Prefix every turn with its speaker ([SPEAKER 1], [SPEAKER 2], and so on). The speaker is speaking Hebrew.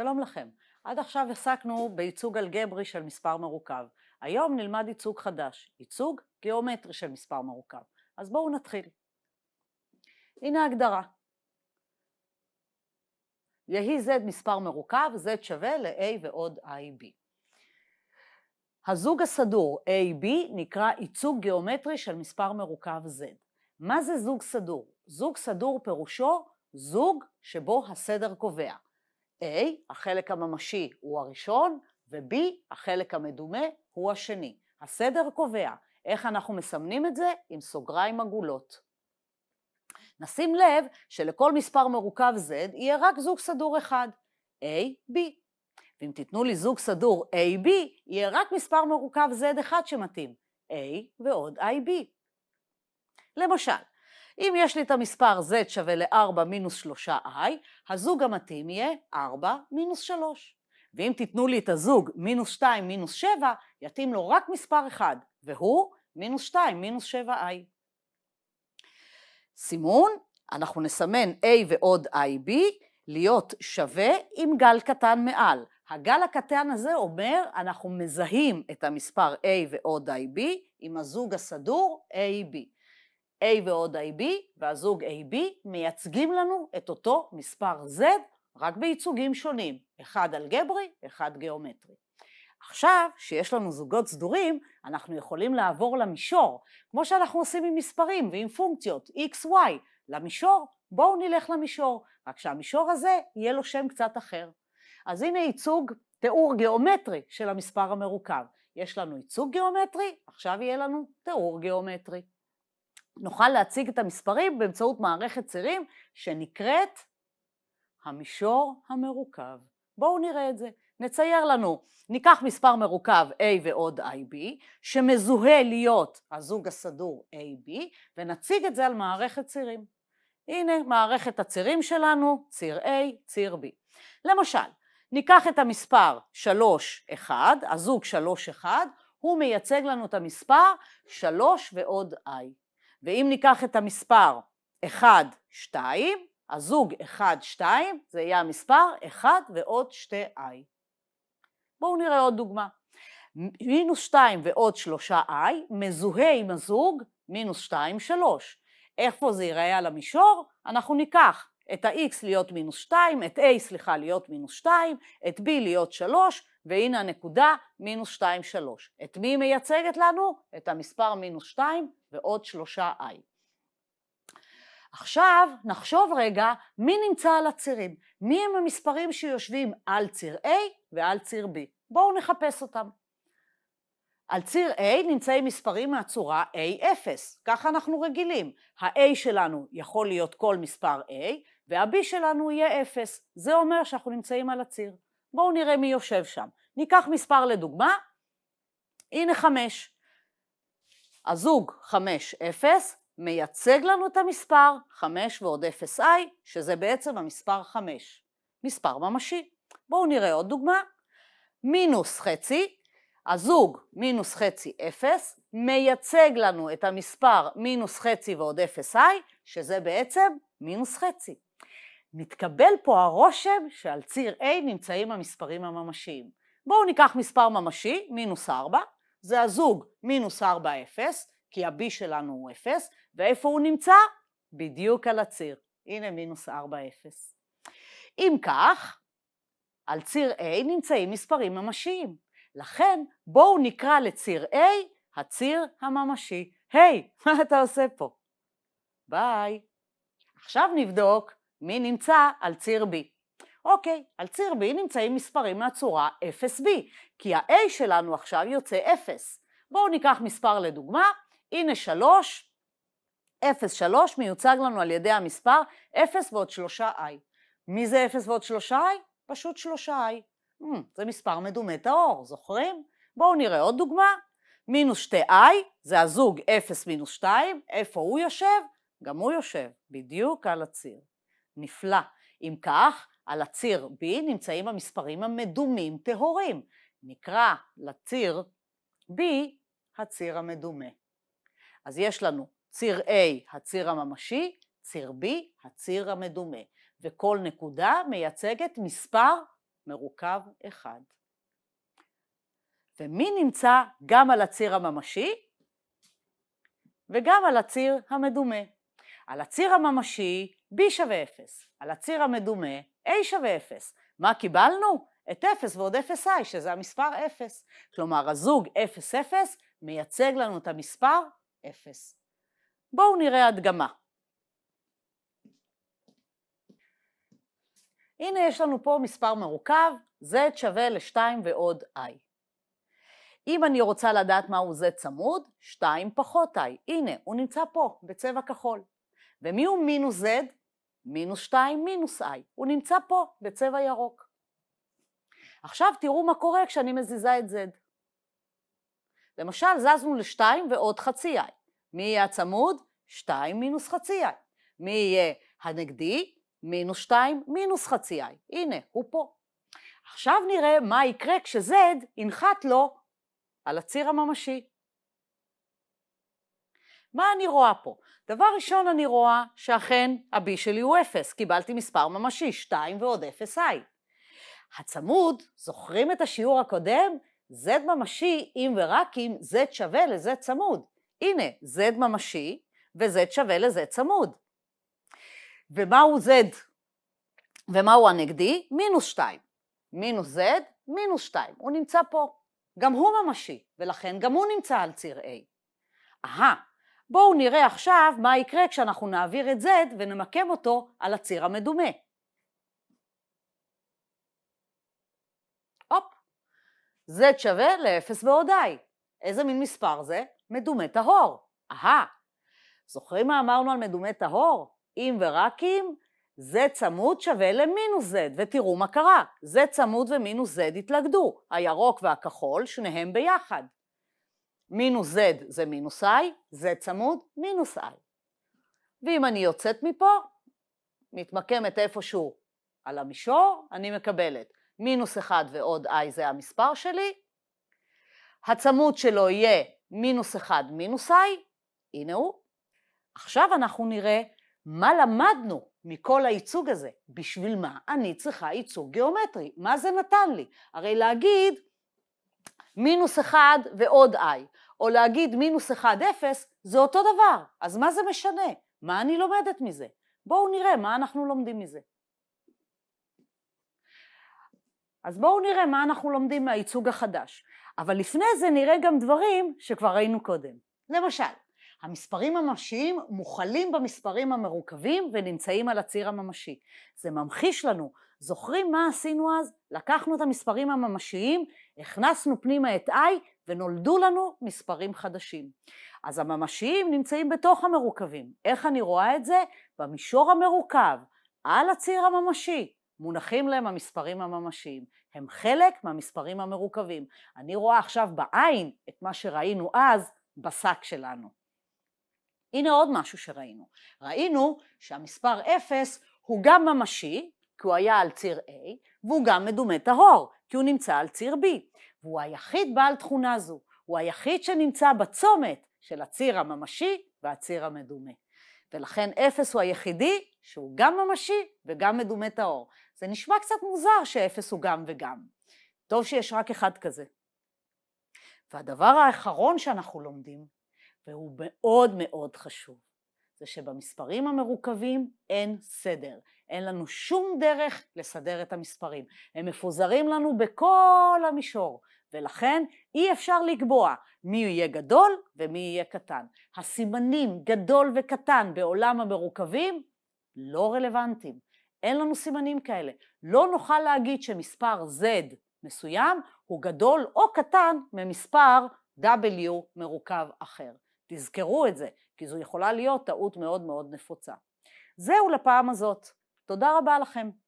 [SPEAKER 1] שלום לכם. עד עכשיו עסקנו בייצוג אלגברי של מספר מרוכב. היום נלמד ייצוג חדש, ייצוג גיאומטרי של מספר מרוכב. אז בואו נתחיל. הנה ההגדרה. יהי z מספר מרוכב, z שווה ל-a ועוד i b. הזוג הסדור a b נקרא ייצוג גיאומטרי של מספר מרוכב z. מה זה זוג סדור? זוג סדור פירושו זוג שבו הסדר קובע. A, החלק הממשי הוא הראשון, ו-B, החלק המדומה הוא השני. הסדר קובע. איך אנחנו מסמנים את זה? עם סוגריים עגולות. נשים לב שלכל מספר מרוכב Z יהיה רק זוג סדור אחד, A, B. ואם תיתנו לי זוג סדור AB, יהיה רק מספר מרוכב Z אחד שמתאים, A ועוד IB. למשל, אם יש לי את המספר z שווה ל-4 מינוס 3i, הזוג המתאים יהיה 4 מינוס 3. ואם תיתנו לי את הזוג מינוס 2 מינוס 7, יתאים לו רק מספר 1, והוא מינוס 2 מינוס 7i. סימון, אנחנו נסמן a ועוד ib להיות שווה עם גל קטן מעל. הגל הקטן הזה אומר, אנחנו מזהים את המספר a ועוד ib עם הזוג הסדור ab. A ועוד IB והזוג AB מייצגים לנו את אותו מספר Z רק בייצוגים שונים, אחד אלגברי, אחד גיאומטרי. עכשיו, שיש לנו זוגות סדורים, אנחנו יכולים לעבור למישור, כמו שאנחנו עושים עם מספרים ועם פונקציות, XY למישור, בואו נלך למישור, רק שהמישור הזה יהיה לו שם קצת אחר. אז הנה ייצוג, תיאור גיאומטרי של המספר המרוכב. יש לנו ייצוג גיאומטרי, עכשיו יהיה לנו תיאור גיאומטרי. נוכל להציג את המספרים באמצעות מערכת צירים שנקראת המישור המרוכב. בואו נראה את זה. נצייר לנו, ניקח מספר מרוכב A ועוד IB, שמזוהה להיות הזוג הסדור AB, ונציג את זה על מערכת צירים. הנה מערכת הצירים שלנו, ציר A, ציר B. למשל, ניקח את המספר 3-1, הזוג 3-1, הוא מייצג לנו את המספר 3 ועוד I. ואם ניקח את המספר 1, 2, הזוג 1, 2, זה יהיה המספר 1 ועוד 2i. בואו נראה עוד דוגמה. מינוס 2 ועוד 3i מזוהה עם הזוג מינוס 2, 3. איפה זה ייראה על המישור? אנחנו ניקח את ה-x להיות מינוס 2, את a סליחה להיות מינוס 2, את b להיות 3, והנה הנקודה מינוס 2, 3. את מי מייצגת לנו? את המספר מינוס 2 ועוד שלושה I. עכשיו נחשוב רגע מי נמצא על הצירים, מי הם המספרים שיושבים על ציר A ועל ציר B. בואו נחפש אותם. על ציר A נמצאים מספרים מהצורה A0, ככה אנחנו רגילים. ה-A שלנו יכול להיות כל מספר A, וה-B שלנו יהיה 0. זה אומר שאנחנו נמצאים על הציר. בואו נראה מי יושב שם. ניקח מספר לדוגמה, הנה 5. הזוג 5, 0, מייצג לנו את המספר 5 ועוד 0i, שזה בעצם המספר 5. מספר ממשי. בואו נראה עוד דוגמה. מינוס חצי, הזוג מינוס חצי 0, מייצג לנו את המספר מינוס חצי ועוד 0i, שזה בעצם מינוס חצי. מתקבל פה הרושם שעל ציר A נמצאים המספרים הממשיים. בואו ניקח מספר ממשי, מינוס 4, זה הזוג מינוס 4, 0, כי ה-B שלנו הוא 0, ואיפה הוא נמצא? בדיוק על הציר. הנה מינוס 4, 0. אם כך, על ציר A נמצאים מספרים ממשיים. לכן, בואו נקרא לציר A הציר הממשי. היי, hey, מה אתה עושה פה? ביי. עכשיו נבדוק מי נמצא על ציר B. אוקיי, על ציר B נמצאים מספרים מהצורה 0B, כי ה-A שלנו עכשיו יוצא 0. בואו ניקח מספר לדוגמה, הנה 3, 0, 3 מיוצג לנו על ידי המספר 0 ועוד 3i. מי זה 0 ועוד 3i? פשוט 3i. Hmm, זה מספר מדומה טהור, זוכרים? בואו נראה עוד דוגמה. מינוס 2i, זה הזוג 0 מינוס 2, איפה הוא יושב? גם הוא יושב, בדיוק על הציר. נפלא. אם כך, על הציר B נמצאים המספרים המדומים טהורים. נקרא לציר B הציר המדומה. אז יש לנו ציר A הציר הממשי, ציר B הציר המדומה, וכל נקודה מייצגת מספר מרוכב אחד. ומי נמצא גם על הציר הממשי וגם על הציר המדומה. על הציר הממשי B שווה 0, על הציר המדומה A שווה 0. מה קיבלנו? את 0 ועוד 0i, שזה המספר 0. כלומר, הזוג 0, 0 מייצג לנו את המספר 0. בואו נראה הדגמה. הנה יש לנו פה מספר מרוכב, z שווה ל-2 ועוד i. אם אני רוצה לדעת מהו z צמוד, 2 פחות i. הנה, הוא נמצא פה, בצבע כחול. ומי הוא מינוס z? מינוס 2 מינוס i, הוא נמצא פה בצבע ירוק. עכשיו תראו מה קורה כשאני מזיזה את z. למשל, זזנו ל-2 ועוד חצי i. מי יהיה הצמוד? 2 מינוס חצי i. מי יהיה הנגדי? מינוס 2 מינוס חצי i. הנה, הוא פה. עכשיו נראה מה יקרה כש-z ינחת לו על הציר הממשי. מה אני רואה פה? דבר ראשון, אני רואה שאכן ה-B שלי הוא 0, קיבלתי מספר ממשי, 2 ועוד 0i. הצמוד, זוכרים את השיעור הקודם? Z ממשי אם ורק אם Z שווה ל-Z צמוד. הנה, Z ממשי ו-Z שווה ל-Z צמוד. ומהו Z? ומהו הנגדי? מינוס 2. מינוס Z, מינוס 2. הוא נמצא פה. גם הוא ממשי, ולכן גם הוא נמצא על ציר A. אהה, בואו נראה עכשיו מה יקרה כשאנחנו נעביר את Z ונמקם אותו על הציר המדומה. הופ, Z שווה ל-0 ועוד I. איזה מין מספר זה? מדומה טהור. אהה. זוכרים מה אמרנו על מדומה טהור? אם ורק אם, Z צמוד שווה למינוס Z, ותראו מה קרה. Z צמוד ומינוס Z התלכדו, הירוק והכחול, שניהם ביחד. מינוס Z זה מינוס I, Z צמוד, מינוס I. ואם אני יוצאת מפה, מתמקמת איפשהו על המישור, אני מקבלת מינוס 1 ועוד I זה המספר שלי, הצמוד שלו יהיה מינוס 1 מינוס I, הנה הוא. עכשיו אנחנו נראה מה למדנו מכל הייצוג הזה, בשביל מה אני צריכה ייצוג גיאומטרי, מה זה נתן לי? הרי להגיד מינוס 1 ועוד i, או להגיד מינוס 1, 0, זה אותו דבר. אז מה זה משנה? מה אני לומדת מזה? בואו נראה מה אנחנו לומדים מזה. אז בואו נראה מה אנחנו לומדים מהייצוג החדש. אבל לפני זה נראה גם דברים שכבר ראינו קודם. למשל, המספרים הממשיים מוכלים במספרים המרוכבים ונמצאים על הציר הממשי. זה ממחיש לנו זוכרים מה עשינו אז? לקחנו את המספרים הממשיים, הכנסנו פנימה את I ונולדו לנו מספרים חדשים. אז הממשיים נמצאים בתוך המרוכבים. איך אני רואה את זה? במישור המרוכב, על הציר הממשי, מונחים להם המספרים הממשיים. הם חלק מהמספרים המרוכבים. אני רואה עכשיו בעין את מה שראינו אז בשק שלנו. הנה עוד משהו שראינו. ראינו שהמספר 0 הוא גם ממשי, כי הוא היה על ציר A, והוא גם מדומה טהור, כי הוא נמצא על ציר B. והוא היחיד בעל תכונה זו, הוא היחיד שנמצא בצומת של הציר הממשי והציר המדומה. ולכן אפס הוא היחידי שהוא גם ממשי וגם מדומה טהור. זה נשמע קצת מוזר שאפס הוא גם וגם. טוב שיש רק אחד כזה. והדבר האחרון שאנחנו לומדים, והוא מאוד מאוד חשוב, זה שבמספרים המרוכבים אין סדר. אין לנו שום דרך לסדר את המספרים. הם מפוזרים לנו בכל המישור, ולכן אי אפשר לקבוע מי יהיה גדול ומי יהיה קטן. הסימנים גדול וקטן בעולם המרוכבים לא רלוונטיים. אין לנו סימנים כאלה. לא נוכל להגיד שמספר Z מסוים הוא גדול או קטן ממספר W מרוכב אחר. תזכרו את זה, כי זו יכולה להיות טעות מאוד מאוד נפוצה. זהו לפעם הזאת. תודה רבה לכם.